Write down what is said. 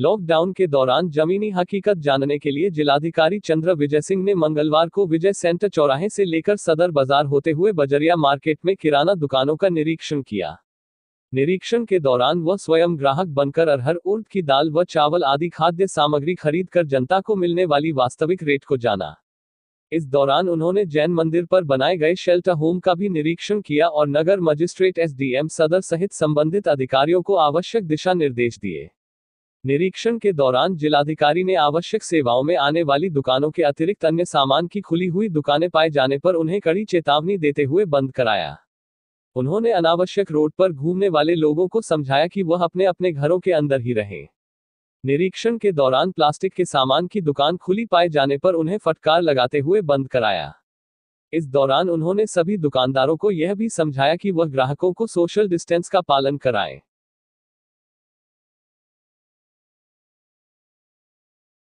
lockdown के दौरान जमीनी हकीकत जानने के लिए जिलाधिकारी चंद्र विजय सिंह ने मंगलवार को विजय सेंटर चौराहे से लेकर सदर बाजार होते हुए बजरिया मार्केट में किराना दुकानों का निरीक्षण किया निरीक्षण के दौरान वह स्वयं ग्राहक बनकर अरहर उर्द की दाल व चावल आदि खाद्य सामग्री खरीद कर जनता को मिलने वाली वास्तविक रेट को जाना इस दौरान उन्होंने जैन मंदिर पर बनाए गए शेल्टर होम का भी निरीक्षण किया और नगर मजिस्ट्रेट एसडीएम सदर सहित संबंधित अधिकारियों को आवश्यक दिशा निर्देश दिए निरीक्षण के दौरान जिलाधिकारी ने आवश्यक सेवाओं में आने वाली दुकानों के अतिरिक्त अन्य सामान की खुली हुई दुकानें पाए जाने पर उन्हें कड़ी चेतावनी देते हुए बंद कराया उन्होंने अनावश्यक रोड पर घूमने वाले लोगों को समझाया कि वह अपने अपने घरों के अंदर ही रहें निरीक्षण के दौरान प्लास्टिक के सामान की दुकान खुली पाए जाने पर उन्हें फटकार लगाते हुए बंद कराया इस दौरान उन्होंने सभी दुकानदारों को यह भी समझाया कि वह ग्राहकों को सोशल डिस्टेंस का पालन कराएं